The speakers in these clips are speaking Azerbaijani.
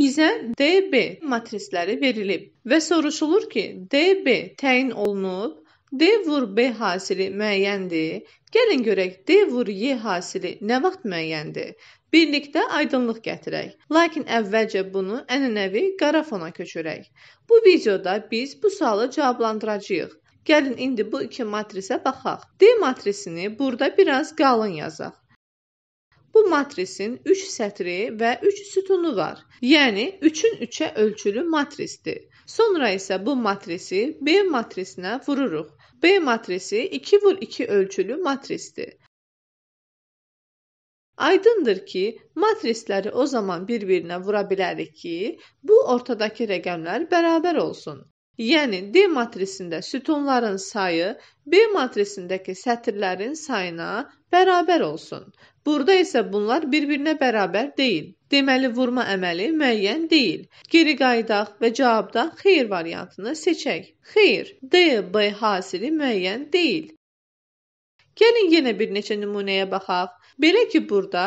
Bizə DB matrisləri verilib və soruşulur ki, DB təyin olunub, D vur B hasili müəyyəndir. Gəlin görək D vur Y hasili nə vaxt müəyyəndir? Birlikdə aydınlıq gətirək. Lakin əvvəlcə bunu ənənəvi qara fona köçürək. Bu videoda biz bu sualı cavablandıracağıq. Gəlin indi bu iki matrisə baxaq. D matrisini burada biraz qalın yazaq. Bu matrisin 3 sətri və 3 sütunu var. Yəni 3-ün 3-ə ölçülü matrisdir. Sonra isə bu matrisi B matrisinə vururuq. B matrisi 2 vur 2 ölçülü matrisdir. Aydındır ki, matrisləri o zaman bir-birinə vura bilərik ki, bu ortadakı rəqəmlər bərabər olsun. Yəni D matrisində sütunların sayı B matrisindəki sətirlərin sayına bərabər olsun. Burada isə bunlar bir-birinə bərabər deyil. Deməli vurma əməli müəyyən deyil. Geri qayıdaq və cavabda xeyir variantını seçək. Xeyir D B hasili müəyyən deyil. Gəlin yenə bir neçə nümunəyə baxaq. Belə ki, burada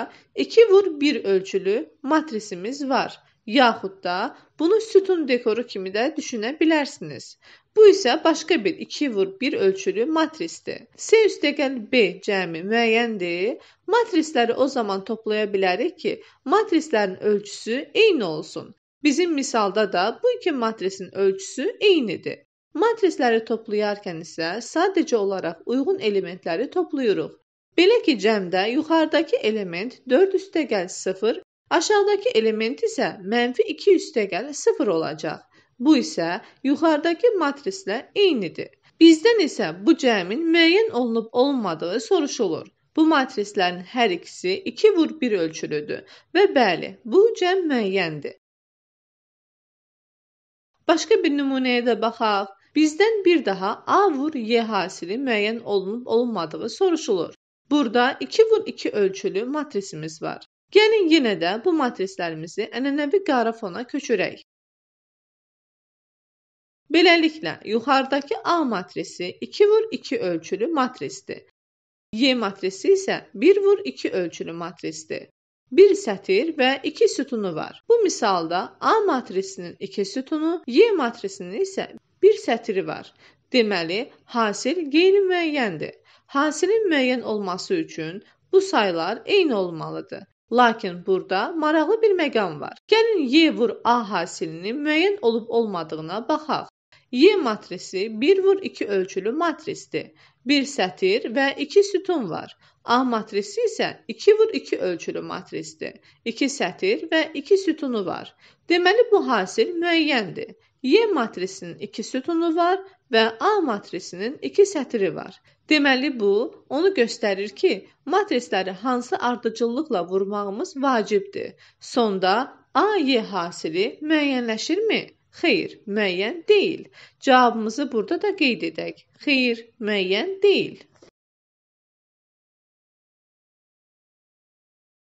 2 vur 1 ölçülü matrisimiz var yaxud da bunu sütun dekoru kimi də düşünə bilərsiniz. Bu isə başqa bir 2 vur 1 ölçülü matrisdir. S üstəgəl B cəmi müəyyəndir. Matrisləri o zaman toplaya bilərik ki, matrislərin ölçüsü eyni olsun. Bizim misalda da bu iki matrisin ölçüsü eynidir. Matrisləri toplayarkən isə sadəcə olaraq uyğun elementləri toplayırıq. Belə ki, cəmdə yuxarıdakı element 4 üstəgəl 0 Aşağıdakı element isə mənfi 2 üstəgəl 0 olacaq. Bu isə yuxarıdakı matrislə eynidir. Bizdən isə bu cəmin müəyyən olunub olmadığı soruşulur. Bu matrislərin hər ikisi 2 vur 1 ölçülüdür və bəli, bu cəm müəyyəndir. Başqa bir nümunəyə də baxaq. Bizdən bir daha A vur Y hasili müəyyən olunub olmadığı soruşulur. Burada 2 vur 2 ölçülü matrisimiz var. Gəlin yenə də bu matrislərimizi ənənəvi qara fona köçürək. Beləliklə, yuxarıdakı A matrisi 2 vur 2 ölçülü matrisdir. Y matrisi isə 1 vur 2 ölçülü matrisdir. Bir sətir və iki sütunu var. Bu misalda A matrisinin iki sütunu, Y matrisinin isə bir sətiri var. Deməli, hasil qeyri-müəyyəndir. Hasilin müəyyən olması üçün bu saylar eyni olmalıdır. Lakin burada maraqlı bir məqam var. Gəlin Y vur A hasilinin müəyyən olub-olmadığına baxaq. Y matrisi 1 vur 2 ölçülü matrisdir. Bir sətir və 2 sütun var. A matrisi isə 2 vur 2 ölçülü matrisdir. 2 sətir və 2 sütunu var. Deməli bu hasil müəyyəndir. Y matrisinin 2 sütunu var və A matrisinin 2 sətiri var. Deməli bu onu göstərir ki, matrisləri hansı ardıcıllıqla vurmağımız vacibdir. Sonda AY hasili müəyyənləşirmi? Xeyr, müəyyən deyil. Cavabımızı burada da qeyd edək. Xeyr, müəyyən deyil.